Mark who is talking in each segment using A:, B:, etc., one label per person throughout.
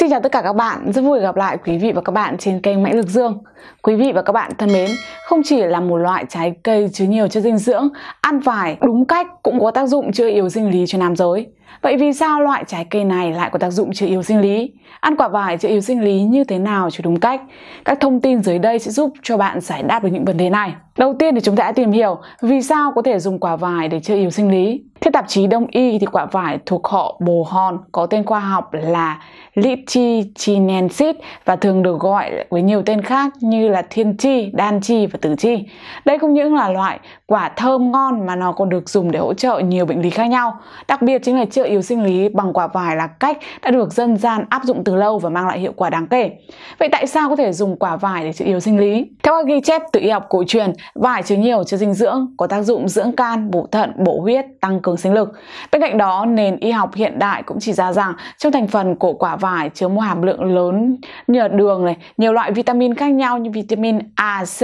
A: Xin chào tất cả các bạn, rất vui gặp lại quý vị và các bạn trên kênh Mãnh Lực Dương. Quý vị và các bạn thân mến, không chỉ là một loại trái cây chứa nhiều chất dinh dưỡng, ăn vải đúng cách cũng có tác dụng chữa yếu sinh lý cho nam giới. Vậy vì sao loại trái cây này lại có tác dụng chữa yếu sinh lý? Ăn quả vải chữa yếu sinh lý như thế nào cho đúng cách? Các thông tin dưới đây sẽ giúp cho bạn giải đáp được những vấn đề này. Đầu tiên thì chúng ta hãy tìm hiểu vì sao có thể dùng quả vải để chữa yếu sinh lý. Theo tạp chí Đông y thì quả vải thuộc họ bồ hòn có tên khoa học là Lichichinensis và thường được gọi với nhiều tên khác như là thiên chi, đan chi và tử chi. Đây không những là loại quả thơm ngon mà nó còn được dùng để hỗ trợ nhiều bệnh lý khác nhau, đặc biệt chính là chữa yếu sinh lý bằng quả vải là cách đã được dân gian áp dụng từ lâu và mang lại hiệu quả đáng kể. Vậy tại sao có thể dùng quả vải để chữa yếu sinh lý? Theo các ghi chép từ y học cổ truyền, vải chứa nhiều chất dinh dưỡng, có tác dụng dưỡng can, bổ thận, bổ huyết, tăng cường sinh lực. Bên cạnh đó, nền y học hiện đại cũng chỉ ra rằng trong thành phần của quả vải chứa một hàm lượng lớn như đường này, nhiều loại vitamin khác nhau như vitamin A, C,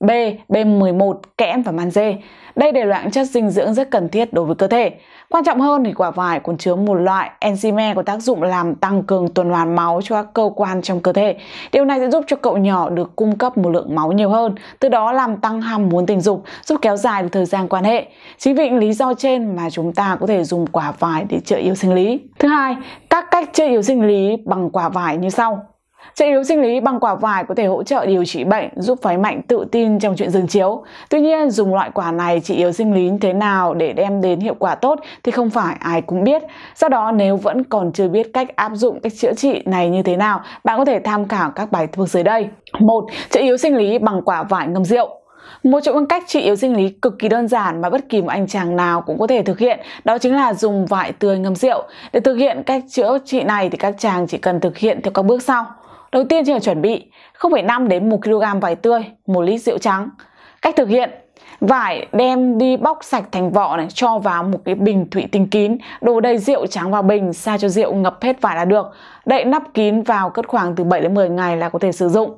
A: B, B11, kẽm và magie. Đây đều là những chất dinh dưỡng rất cần thiết đối với cơ thể. Quan trọng hơn thì quả vải còn chứa một loại enzyme có tác dụng làm tăng cường tuần hoàn máu cho các cơ quan trong cơ thể. Điều này sẽ giúp cho cậu nhỏ được cung cấp một lượng máu nhiều hơn, từ đó làm tăng ham muốn tình dục, giúp kéo dài được thời gian quan hệ. Chính vì lý do trên mà chúng ta có thể dùng quả vải để trợ yêu sinh lý. Thứ hai, các cách trợ yêu sinh lý bằng quả vải như sau. Trợ yếu sinh lý bằng quả vải có thể hỗ trợ điều trị bệnh, giúp phái mạnh tự tin trong chuyện dừng chiếu. Tuy nhiên, dùng loại quả này trị yếu sinh lý như thế nào để đem đến hiệu quả tốt thì không phải ai cũng biết. Do đó, nếu vẫn còn chưa biết cách áp dụng cách chữa trị này như thế nào, bạn có thể tham khảo các bài thuốc dưới đây. một Trợ yếu sinh lý bằng quả vải ngâm rượu một trong những cách trị yếu sinh lý cực kỳ đơn giản mà bất kỳ một anh chàng nào cũng có thể thực hiện đó chính là dùng vải tươi ngâm rượu. Để thực hiện cách chữa trị này thì các chàng chỉ cần thực hiện theo các bước sau. Đầu tiên chỉ là chuẩn bị 0,5 đến 1 kg vải tươi, 1 lít rượu trắng. Cách thực hiện Vải đem đi bóc sạch thành vỏ này Cho vào một cái bình thủy tinh kín Đổ đầy rượu trắng vào bình Sao cho rượu ngập hết vải là được Đậy nắp kín vào cất khoảng từ 7 đến 10 ngày là có thể sử dụng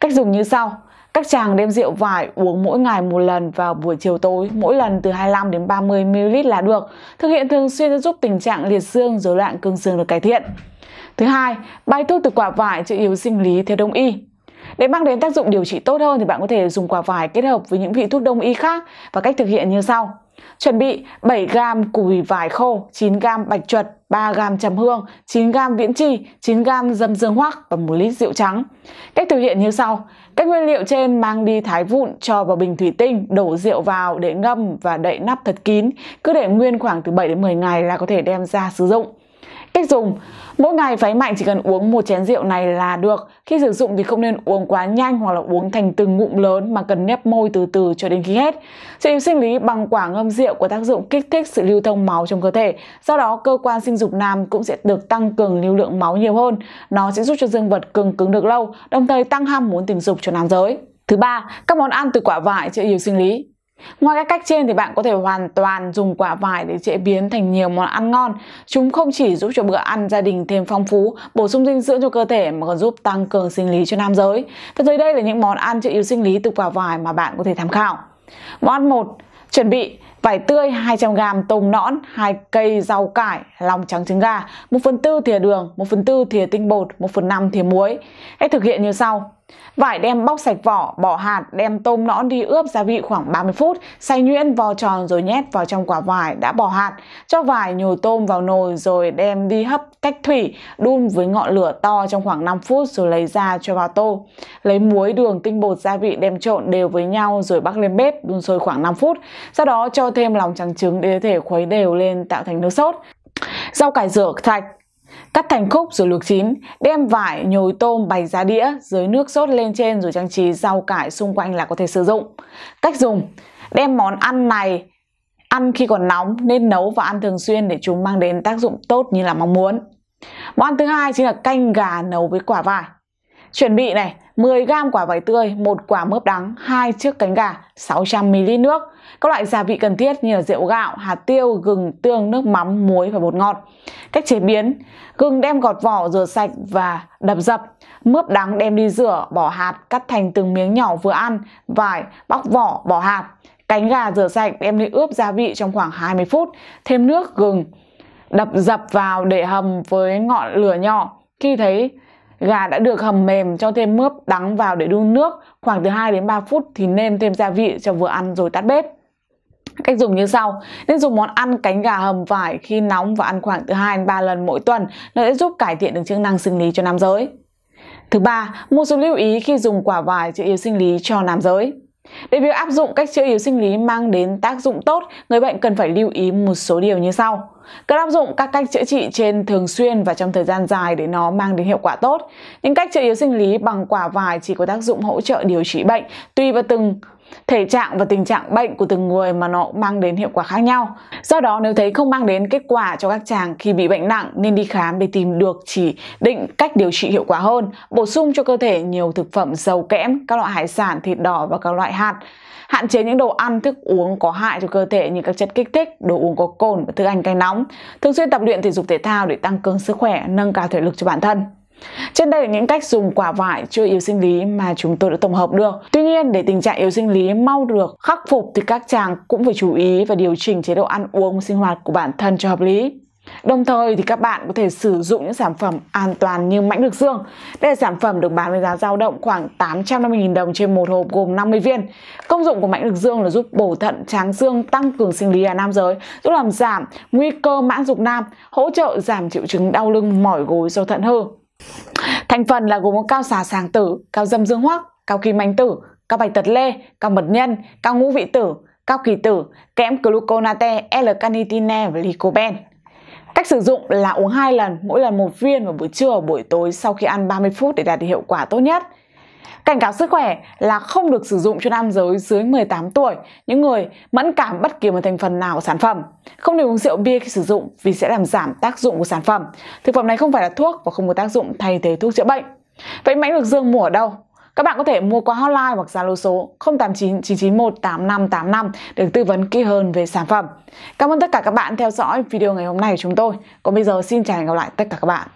A: Cách dùng như sau các chàng đem rượu vải uống mỗi ngày một lần vào buổi chiều tối, mỗi lần từ 25 đến 30 ml là được. Thực hiện thường xuyên sẽ giúp tình trạng liệt xương, rối loạn cương xương được cải thiện. Thứ hai, bài thuốc từ quả vải chữa yếu sinh lý theo đông y. Để mang đến tác dụng điều trị tốt hơn thì bạn có thể dùng quả vải kết hợp với những vị thuốc đông y khác và cách thực hiện như sau. Chuẩn bị 7 g củi vải khô, 9 g bạch chuột, 3 g trầm hương, 9 g viễn chi, 9 g dâm dương hoắc và 1 lít rượu trắng. Cách thực hiện như sau. Các nguyên liệu trên mang đi thái vụn cho vào bình thủy tinh, đổ rượu vào để ngâm và đậy nắp thật kín, cứ để nguyên khoảng từ 7 đến 10 ngày là có thể đem ra sử dụng. Cách dùng Mỗi ngày phái mạnh chỉ cần uống một chén rượu này là được. Khi sử dụng thì không nên uống quá nhanh hoặc là uống thành từng ngụm lớn mà cần nhấp môi từ từ cho đến khi hết. Triệu chứng sinh lý bằng quả ngâm rượu có tác dụng kích thích sự lưu thông máu trong cơ thể. Do đó cơ quan sinh dục nam cũng sẽ được tăng cường lưu lượng máu nhiều hơn. Nó sẽ giúp cho dương vật cường cứng được lâu, đồng thời tăng ham muốn tình dục cho nam giới. Thứ ba, các món ăn từ quả vải chữa yếu sinh lý. Ngoài các cách trên thì bạn có thể hoàn toàn dùng quả vải để chế biến thành nhiều món ăn ngon. Chúng không chỉ giúp cho bữa ăn gia đình thêm phong phú, bổ sung dinh dưỡng cho cơ thể mà còn giúp tăng cường sinh lý cho nam giới. Và dưới đây là những món ăn chữa yếu sinh lý từ quả vải mà bạn có thể tham khảo. Món ăn 1. Chuẩn bị vải tươi 200g tôm nõn, hai cây rau cải, lòng trắng trứng gà, 1 phần tư thìa đường, 1 phần tư thìa tinh bột, 1 phần 5 thìa muối. Hãy thực hiện như sau. Vải đem bóc sạch vỏ, bỏ hạt, đem tôm nõn đi ướp gia vị khoảng 30 phút, xay nhuyễn vo tròn rồi nhét vào trong quả vải đã bỏ hạt. Cho vải nhồi tôm vào nồi rồi đem đi hấp cách thủy, đun với ngọn lửa to trong khoảng 5 phút rồi lấy ra cho vào tô. Lấy muối, đường, tinh bột, gia vị đem trộn đều với nhau rồi bắc lên bếp, đun sôi khoảng 5 phút. Sau đó cho thêm lòng trắng trứng để có thể khuấy đều lên tạo thành nước sốt. Rau cải rửa sạch Cắt thành khúc rồi luộc chín, đem vải nhồi tôm bày ra đĩa, dưới nước sốt lên trên rồi trang trí rau cải xung quanh là có thể sử dụng. Cách dùng, đem món ăn này ăn khi còn nóng nên nấu và ăn thường xuyên để chúng mang đến tác dụng tốt như là mong muốn. Món thứ hai chính là canh gà nấu với quả vải. Chuẩn bị này, 10 g quả vải tươi, một quả mướp đắng, hai chiếc cánh gà, 600 ml nước, các loại gia vị cần thiết như là rượu gạo, hạt tiêu, gừng, tương, nước mắm, muối và bột ngọt. Cách chế biến, gừng đem gọt vỏ rửa sạch và đập dập, mướp đắng đem đi rửa, bỏ hạt, cắt thành từng miếng nhỏ vừa ăn, vải, bóc vỏ, bỏ hạt. Cánh gà rửa sạch đem đi ướp gia vị trong khoảng 20 phút, thêm nước, gừng, đập dập vào để hầm với ngọn lửa nhỏ. Khi thấy gà đã được hầm mềm cho thêm mướp đắng vào để đun nước khoảng từ 2 đến 3 phút thì nêm thêm gia vị cho vừa ăn rồi tắt bếp. Cách dùng như sau, nên dùng món ăn cánh gà hầm vải khi nóng và ăn khoảng từ 2 đến 3 lần mỗi tuần, nó sẽ giúp cải thiện được chức năng sinh lý cho nam giới. Thứ ba, một số lưu ý khi dùng quả vải chữa yếu sinh lý cho nam giới. Để việc áp dụng cách chữa yếu sinh lý mang đến tác dụng tốt, người bệnh cần phải lưu ý một số điều như sau. Cần áp dụng các cách chữa trị trên thường xuyên và trong thời gian dài để nó mang đến hiệu quả tốt. Những cách chữa yếu sinh lý bằng quả vải chỉ có tác dụng hỗ trợ điều trị bệnh, tùy vào từng thể trạng và tình trạng bệnh của từng người mà nó mang đến hiệu quả khác nhau. Do đó nếu thấy không mang đến kết quả cho các chàng khi bị bệnh nặng nên đi khám để tìm được chỉ định cách điều trị hiệu quả hơn, bổ sung cho cơ thể nhiều thực phẩm giàu kẽm, các loại hải sản, thịt đỏ và các loại hạt. Hạn chế những đồ ăn, thức uống có hại cho cơ thể như các chất kích thích, đồ uống có cồn và thức ăn cay nóng. Thường xuyên tập luyện thể dục thể thao để tăng cường sức khỏe, nâng cao thể lực cho bản thân. Trên đây là những cách dùng quả vải chữa yếu sinh lý mà chúng tôi đã tổng hợp được. Tuy nhiên, để tình trạng yếu sinh lý mau được khắc phục thì các chàng cũng phải chú ý và điều chỉnh chế độ ăn uống sinh hoạt của bản thân cho hợp lý. Đồng thời thì các bạn có thể sử dụng những sản phẩm an toàn như mãnh lực dương. Đây là sản phẩm được bán với giá dao động khoảng 850.000 đồng trên một hộp gồm 50 viên. Công dụng của mãnh lực dương là giúp bổ thận tráng dương tăng cường sinh lý ở nam giới, giúp làm giảm nguy cơ mãn dục nam, hỗ trợ giảm triệu chứng đau lưng mỏi gối do thận hư. Thành phần là gồm có cao xà sàng tử, cao dâm dương hoắc, cao kỳ anh tử, cao bạch tật lê, cao mật nhân, cao ngũ vị tử, cao kỳ tử, kẽm gluconate, L-carnitine và lycopene. Cách sử dụng là uống 2 lần, mỗi lần một viên vào buổi trưa và buổi tối sau khi ăn 30 phút để đạt được hiệu quả tốt nhất. Cảnh cáo sức khỏe là không được sử dụng cho nam giới dưới 18 tuổi, những người mẫn cảm bất kỳ một thành phần nào của sản phẩm. Không nên uống rượu bia khi sử dụng vì sẽ làm giảm tác dụng của sản phẩm. Thực phẩm này không phải là thuốc và không có tác dụng thay thế thuốc chữa bệnh. Vậy mãnh lực dương mua ở đâu? Các bạn có thể mua qua hotline hoặc Zalo số 089 991 8585 để tư vấn kỹ hơn về sản phẩm. Cảm ơn tất cả các bạn theo dõi video ngày hôm nay của chúng tôi. Còn bây giờ xin chào và hẹn gặp lại tất cả các bạn.